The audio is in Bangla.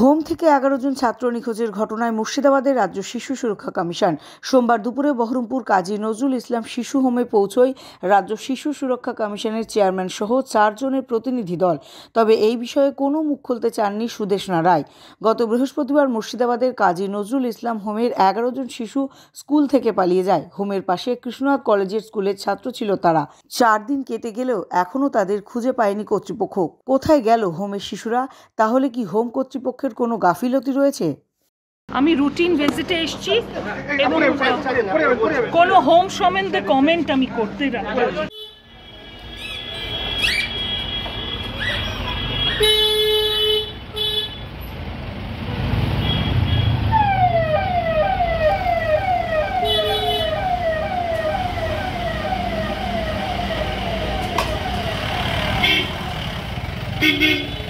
হোম থেকে এগারো জন ছাত্র নিখোঁজের ঘটনায় মুর্শিদাবাদের রাজ্য শিশু সুরক্ষা কমিশন সোমবার দুপুরে বহরমপুর কাজী নজরুল ইসলাম শিশু হোমে পৌঁছই রাজ্য শিশু সুরক্ষা কমিশনের চেয়ারম্যান সহ চারজনের প্রতিনিধি দল তবে এই বিষয়ে কোনো মুখ খুলতে চাননি সুদেশনা রায় গত বৃহস্পতিবার মুর্শিদাবাদের কাজী নজরুল ইসলাম হোমের এগারো জন শিশু স্কুল থেকে পালিয়ে যায় হোমের পাশে কৃষ্ণনাথ কলেজের স্কুলের ছাত্র ছিল তারা চার দিন কেটে গেলেও এখনও তাদের খুঁজে পায়নি কর্তৃপক্ষ কোথায় গেল হোমের শিশুরা তাহলে কি হোম কর্তৃপক্ষ পক্ষের কোনো গাফিলতি রয়েছে আমি রুটিন ভিজিটে এসেছি এবং কোনো হোম সম্বন্ধে কমেন্ট আমি করতে Beep, beep.